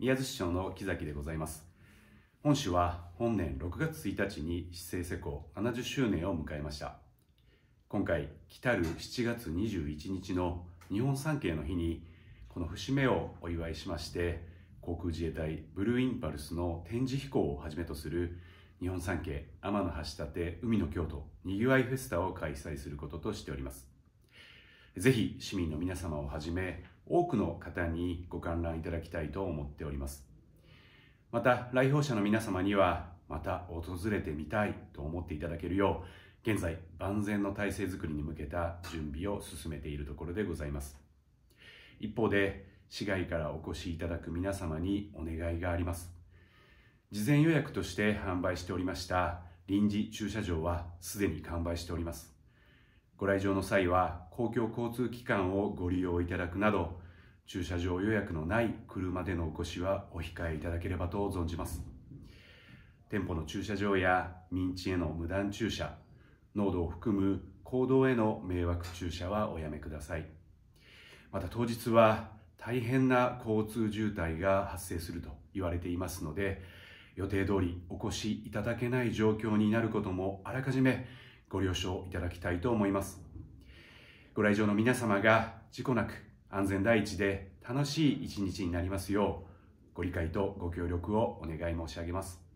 宮津市長の木崎でございます。本市は本年6月1日に市政施行70周年を迎えました。今回、来たる7月21日の日本三景の日に、この節目をお祝いしまして、航空自衛隊ブルーインパルスの展示飛行をはじめとする日本三景天橋立海の京都にぎわいフェスタを開催することとしております。ぜひ市民の皆様をはじめ多くの方にご観覧いただきたいと思っておりますまた来訪者の皆様にはまた訪れてみたいと思っていただけるよう現在万全の体制づくりに向けた準備を進めているところでございます一方で市外からお越しいただく皆様にお願いがあります事前予約として販売しておりました臨時駐車場はすでに完売しておりますご来場の際は公共交通機関をご利用いただくなど駐車場予約のない車でのお越しはお控えいただければと存じます店舗の駐車場や民地への無断駐車濃度を含む行動への迷惑駐車はおやめくださいまた当日は大変な交通渋滞が発生すると言われていますので予定通りお越しいただけない状況になることもあらかじめご了承いただきたいと思います。ご来場の皆様が事故なく安全第一で楽しい一日になりますよう、ご理解とご協力をお願い申し上げます。